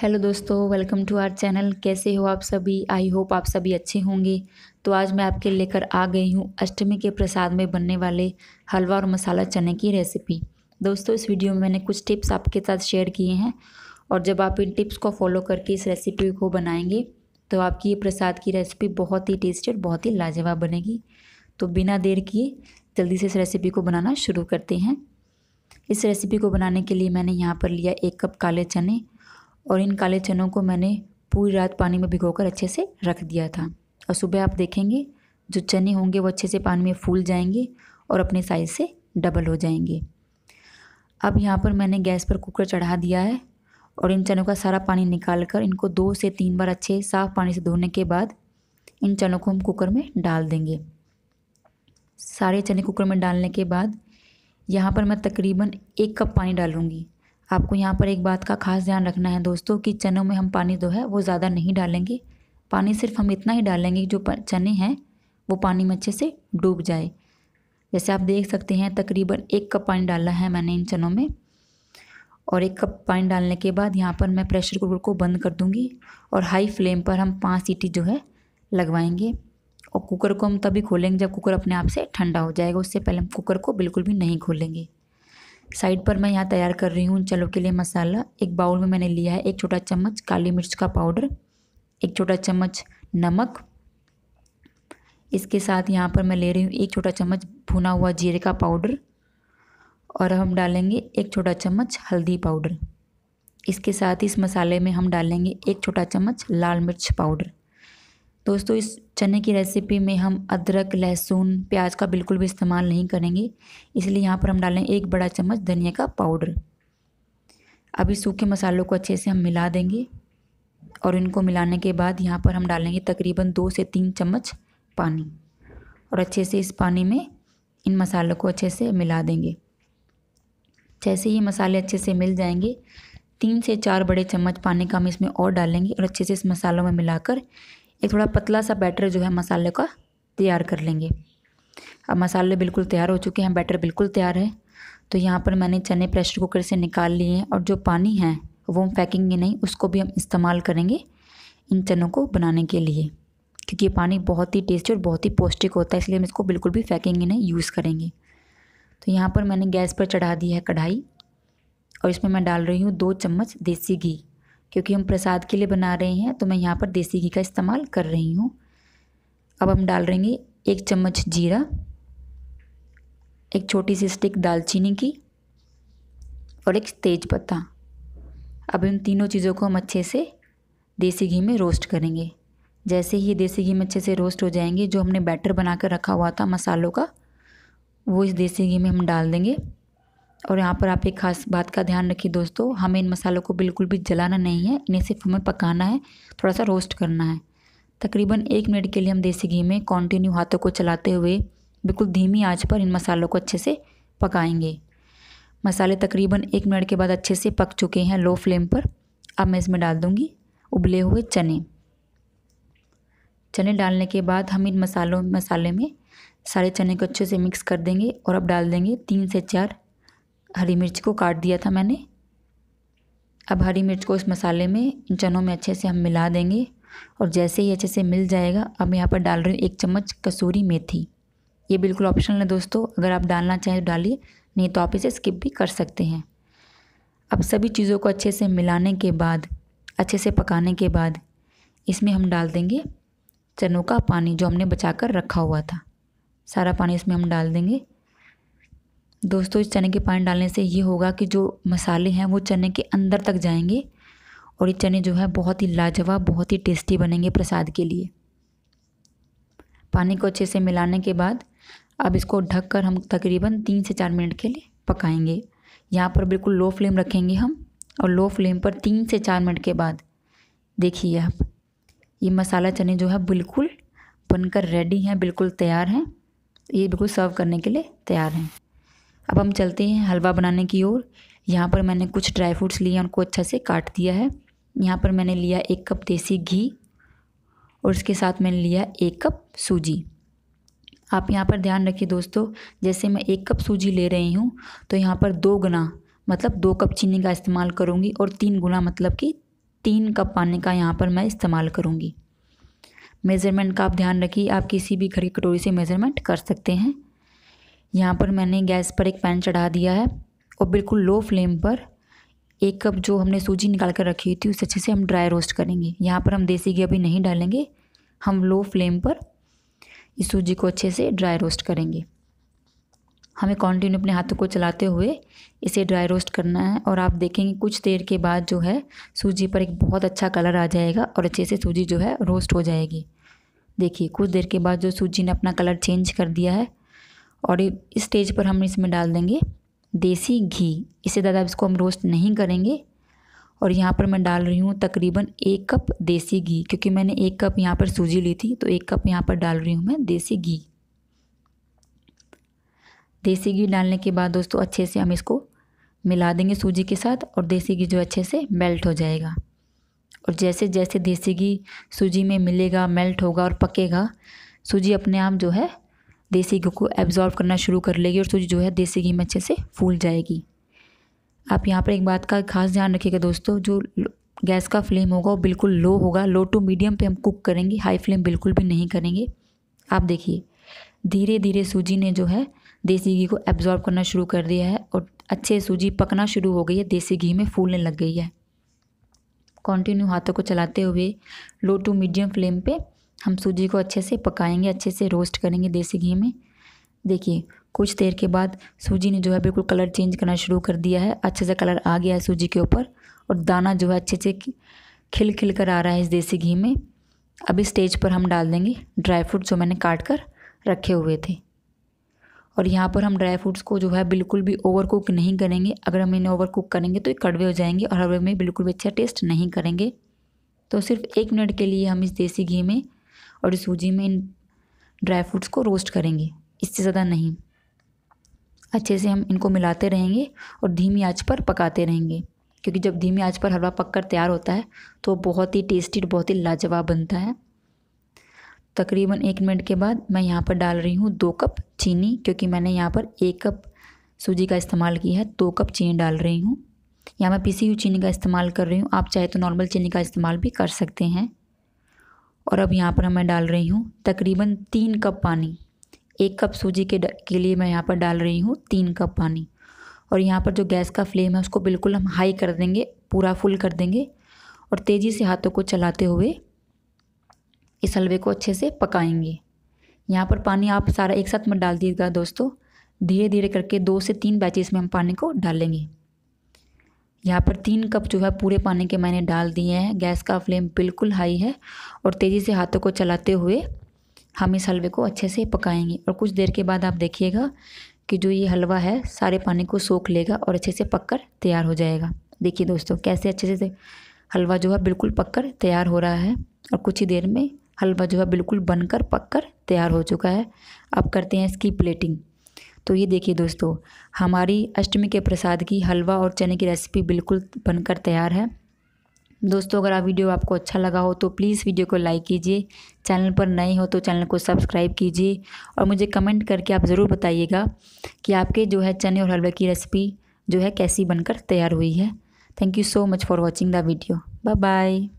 hello दोस्तों welcome to our channel कैसे हो आप सभी आई होप आप सभी अच्छे होंगे तो आज मैं आपके लेकर आ गई हूँ अष्टमी के प्रसाद में बनने वाले हलवा और मसाला चने की रेसिपी दोस्तों इस वीडियो में मैंने कुछ टिप्स आपके साथ शेयर किए हैं और जब आप इन टिप्स को फॉलो करके इस रेसिपी को बनाएंगे तो आपकी ये प्रसाद की रेसिपी बहुत ही टेस्टी और बहुत ही लाजवाब बनेगी तो बिना देर किए जल्दी से इस रेसिपी को बनाना शुरू करते हैं इस रेसिपी को बनाने के लिए मैंने यहाँ पर लिया एक कप काले चने और इन काले चनों को मैंने पूरी रात पानी में भिगोकर अच्छे से रख दिया था और सुबह आप देखेंगे जो चने होंगे वो अच्छे से पानी में फूल जाएंगे और अपने साइज़ से डबल हो जाएंगे अब यहाँ पर मैंने गैस पर कुकर चढ़ा दिया है और इन चनों का सारा पानी निकाल कर इनको दो से तीन बार अच्छे साफ़ पानी से धोने के बाद इन चनों को हम कुकर में डाल देंगे सारे चने कुकर में डालने के बाद यहाँ पर मैं तकरीबन एक कप पानी डालूँगी आपको यहाँ पर एक बात का खास ध्यान रखना है दोस्तों कि चनों में हम पानी जो है वो ज़्यादा नहीं डालेंगे पानी सिर्फ हम इतना ही डालेंगे जो चने हैं वो पानी में अच्छे से डूब जाए जैसे आप देख सकते हैं तकरीबन एक कप पानी डाला है मैंने इन चनों में और एक कप पानी डालने के बाद यहाँ पर मैं प्रेशर कुकर को बंद कर दूँगी और हाई फ्लेम पर हम पाँच सीटी जो है लगवाएंगे और कुकर को हम तभी खोलेंगे जब कुकर अपने आप से ठंडा हो जाएगा उससे पहले हम कुकर को बिल्कुल भी नहीं खोलेंगे साइड पर मैं यहाँ तैयार कर रही हूँ चलो के लिए मसाला एक बाउल में मैंने लिया है एक छोटा चम्मच काली मिर्च का पाउडर एक छोटा चम्मच नमक इसके साथ यहाँ पर मैं ले रही हूँ एक छोटा चम्मच भुना हुआ जीरे का पाउडर और हम डालेंगे एक छोटा चम्मच हल्दी पाउडर इसके साथ इस मसाले में हम डालेंगे एक छोटा चम्मच लाल मिर्च पाउडर दोस्तों इस चने की रेसिपी में हम अदरक लहसुन प्याज का बिल्कुल भी इस्तेमाल नहीं करेंगे इसलिए यहाँ पर हम डालें एक बड़ा चम्मच धनिया का पाउडर अभी सूखे मसालों को अच्छे से हम मिला देंगे और इनको मिलाने के बाद यहाँ पर हम डालेंगे तकरीबन दो से तीन चम्मच पानी और अच्छे से इस पानी में इन मसालों को अच्छे से मिला देंगे जैसे ये मसाले अच्छे से मिल जाएंगे तीन से चार बड़े चम्मच पानी का हम इसमें और डालेंगे और अच्छे से इस मसालों में मिलाकर एक थोड़ा पतला सा बैटर जो है मसाले का तैयार कर लेंगे अब मसाले बिल्कुल तैयार हो चुके हैं बैटर बिल्कुल तैयार है तो यहाँ पर मैंने चने प्रेशर कुकर से निकाल लिए हैं और जो पानी है वो हम फेंकेंगे नहीं उसको भी हम इस्तेमाल करेंगे इन चनों को बनाने के लिए क्योंकि ये पानी बहुत ही टेस्टी और बहुत ही पौष्टिक होता है इसलिए हम इसको बिल्कुल भी फेंकेंगे नहीं यूज़ करेंगे तो यहाँ पर मैंने गैस पर चढ़ा दी है कढ़ाई और इसमें मैं डाल रही हूँ दो चम्मच देसी घी क्योंकि हम प्रसाद के लिए बना रहे हैं तो मैं यहाँ पर देसी घी का इस्तेमाल कर रही हूँ अब हम डाल रहेंगे एक चम्मच जीरा एक छोटी सी स्टिक दालचीनी की और एक तेज पत्ता अब इन तीनों चीज़ों को हम अच्छे से देसी घी में रोस्ट करेंगे जैसे ही देसी घी में अच्छे से रोस्ट हो जाएंगे जो हमने बैटर बना कर रखा हुआ था मसालों का वो इस देसी घी में हम डाल देंगे और यहाँ पर आप एक खास बात का ध्यान रखिए दोस्तों हमें इन मसालों को बिल्कुल भी जलाना नहीं है इन्हें सिर्फ हमें पकाना है थोड़ा सा रोस्ट करना है तकरीबन एक मिनट के लिए हम देसी घी में कॉन्टिन्यू हाथों को चलाते हुए बिल्कुल धीमी आंच पर इन मसालों को अच्छे से पकाएंगे मसाले तकरीबन एक मिनट के बाद अच्छे से पक चुके हैं लो फ्लेम पर अब मैं इसमें डाल दूँगी उबले हुए चने चने डालने के बाद हम इन मसालों मसाले में सारे चने को अच्छे से मिक्स कर देंगे और अब डाल देंगे तीन से चार हरी मिर्च को काट दिया था मैंने अब हरी मिर्च को इस मसाले में इन चनों में अच्छे से हम मिला देंगे और जैसे ही अच्छे से मिल जाएगा अब यहाँ पर डाल रही हूँ एक चम्मच कसूरी मेथी ये बिल्कुल ऑप्शनल है दोस्तों अगर आप डालना चाहें तो डालिए नहीं तो आप इसे स्किप भी कर सकते हैं अब सभी चीज़ों को अच्छे से मिलाने के बाद अच्छे से पकाने के बाद इसमें हम डाल देंगे चनों का पानी जो हमने बचा कर रखा हुआ था सारा पानी इसमें हम डाल देंगे दोस्तों इस चने के पानी डालने से ये होगा कि जो मसाले हैं वो चने के अंदर तक जाएंगे और ये चने जो है बहुत ही लाजवाब बहुत ही टेस्टी बनेंगे प्रसाद के लिए पानी को अच्छे से मिलाने के बाद अब इसको ढककर हम तकरीबन तीन से चार मिनट के लिए पकाएंगे यहाँ पर बिल्कुल लो फ्लेम रखेंगे हम और लो फ्लेम पर तीन से चार मिनट के बाद देखिए आप ये मसाला चने जो है बिल्कुल बनकर रेडी हैं बिल्कुल तैयार हैं ये बिल्कुल सर्व करने के लिए तैयार हैं अब हम चलते हैं हलवा बनाने की ओर यहाँ पर मैंने कुछ ड्राई फ्रूट्स लिए उनको अच्छा से काट दिया है यहाँ पर मैंने लिया एक कप देसी घी और इसके साथ मैंने लिया एक कप सूजी आप यहाँ पर ध्यान रखिए दोस्तों जैसे मैं एक कप सूजी ले रही हूँ तो यहाँ पर दो गुना मतलब दो कप चीनी का इस्तेमाल करूँगी और तीन गुना मतलब कि तीन कप पानी का यहाँ पर मैं इस्तेमाल करूँगी मेज़रमेंट का आप ध्यान रखिए आप किसी भी घर की कटोरी से मेज़रमेंट कर सकते हैं यहाँ पर मैंने गैस पर एक पैन चढ़ा दिया है और बिल्कुल लो फ्लेम पर एक कप जो हमने सूजी निकाल कर रखी हुई थी उसे अच्छे से हम ड्राई रोस्ट करेंगे यहाँ पर हम देसी घी अभी नहीं डालेंगे हम लो फ्लेम पर इस सूजी को अच्छे से ड्राई रोस्ट करेंगे हमें कंटिन्यू अपने हाथों को चलाते हुए इसे ड्राई रोस्ट करना है और आप देखेंगे कुछ देर के बाद जो है सूजी पर एक बहुत अच्छा कलर आ जाएगा और अच्छे से सूजी जो है रोस्ट हो जाएगी देखिए कुछ देर के बाद जो सूजी ने अपना कलर चेंज कर दिया है और इस स्टेज पर हम इसमें डाल देंगे देसी घी इससे ज़्यादा इसको हम रोस्ट नहीं करेंगे और यहाँ पर मैं डाल रही हूँ तकरीबन एक कप देसी घी क्योंकि मैंने एक कप यहाँ पर सूजी ली थी तो एक कप यहाँ पर डाल रही हूँ मैं देसी घी देसी घी डालने के बाद दोस्तों अच्छे से हम इसको मिला देंगे सूजी के साथ और देसी घी जो अच्छे से मेल्ट हो जाएगा और जैसे जैसे देसी घी सूजी में मिलेगा मेल्ट होगा और पकेगा सूजी अपने आप जो है देसी घी को एब्ज़ॉर्व करना शुरू कर लेगी और सूजी जो है देसी घी में अच्छे से फूल जाएगी आप यहाँ पर एक बात का खास ध्यान रखिएगा दोस्तों जो गैस का फ्लेम होगा वो बिल्कुल लो होगा लो टू मीडियम पे हम कुक करेंगे हाई फ्लेम बिल्कुल भी नहीं करेंगे आप देखिए धीरे धीरे सूजी ने जो है देसी घी को एब्जॉर्ब करना शुरू कर दिया है और अच्छे सूजी पकना शुरू हो गई है देसी घी में फूलने लग गई है कंटिन्यू हाथों को चलाते हुए लो टू मीडियम फ्लेम पे हम सूजी को अच्छे से पकाएंगे अच्छे से रोस्ट करेंगे देसी घी में देखिए कुछ देर के बाद सूजी ने जो है बिल्कुल कलर चेंज करना शुरू कर दिया है अच्छे से कलर आ गया है सूजी के ऊपर और दाना जो है अच्छे से खिल खिल कर आ रहा है इस देसी घी में अब इस स्टेज पर हम डाल देंगे ड्राई फ्रूट जो मैंने काट कर रखे हुए थे और यहाँ पर हम ड्राई फ्रूट्स को जो है बिल्कुल भी ओवर कुक नहीं करेंगे अगर हम इन्हें ओवर कुक करेंगे तो ये कड़वे हो जाएंगे और हलवे में बिल्कुल भी अच्छा टेस्ट नहीं करेंगे तो सिर्फ एक मिनट के लिए हम इस देसी घी में और इस सूजी में इन ड्राई फ्रूट्स को रोस्ट करेंगे इससे ज़्यादा नहीं अच्छे से हम इनको मिलाते रहेंगे और धीमी आंच पर पकाते रहेंगे क्योंकि जब धीमी आंच पर हलवा पककर तैयार होता है तो बहुत ही टेस्टी और बहुत ही लाजवाब बनता है तकरीबन एक मिनट के बाद मैं यहाँ पर डाल रही हूँ दो कप चीनी क्योंकि मैंने यहाँ पर एक कप सूजी का इस्तेमाल किया है दो कप चीनी डाल रही हूँ यहाँ मैं पीसी हुई चीनी का इस्तेमाल कर रही हूँ आप चाहे तो नॉर्मल चीनी का इस्तेमाल भी कर सकते हैं और अब यहाँ पर मैं डाल रही हूँ तकरीबन तीन कप पानी एक कप सूजी के के लिए मैं यहाँ पर डाल रही हूँ तीन कप पानी और यहाँ पर जो गैस का फ्लेम है उसको बिल्कुल हम हाई कर देंगे पूरा फुल कर देंगे और तेज़ी से हाथों को चलाते हुए इस हलवे को अच्छे से पकाएंगे यहाँ पर पानी आप सारा एक साथ में डाल दीजिएगा दोस्तों धीरे धीरे करके दो से तीन बैचेस में हम पानी को डालेंगे यहाँ पर तीन कप जो है पूरे पानी के मैंने डाल दिए हैं गैस का फ्लेम बिल्कुल हाई है और तेज़ी से हाथों को चलाते हुए हम इस हलवे को अच्छे से पकाएंगे और कुछ देर के बाद आप देखिएगा कि जो ये हलवा है सारे पानी को सोख लेगा और अच्छे से पककर तैयार हो जाएगा देखिए दोस्तों कैसे अच्छे से हलवा जो है बिल्कुल पककर तैयार हो रहा है और कुछ ही देर में हलवा जो है बिल्कुल बनकर पककर तैयार हो चुका है अब करते हैं इसकी प्लेटिंग तो ये देखिए दोस्तों हमारी अष्टमी के प्रसाद की हलवा और चने की रेसिपी बिल्कुल बनकर तैयार है दोस्तों अगर आप वीडियो आपको अच्छा लगा हो तो प्लीज़ वीडियो को लाइक कीजिए चैनल पर नए हो तो चैनल को सब्सक्राइब कीजिए और मुझे कमेंट करके आप ज़रूर बताइएगा कि आपके जो है चने और हलवे की रेसिपी जो है कैसी बनकर तैयार हुई है thank you so much for watching the video bye bye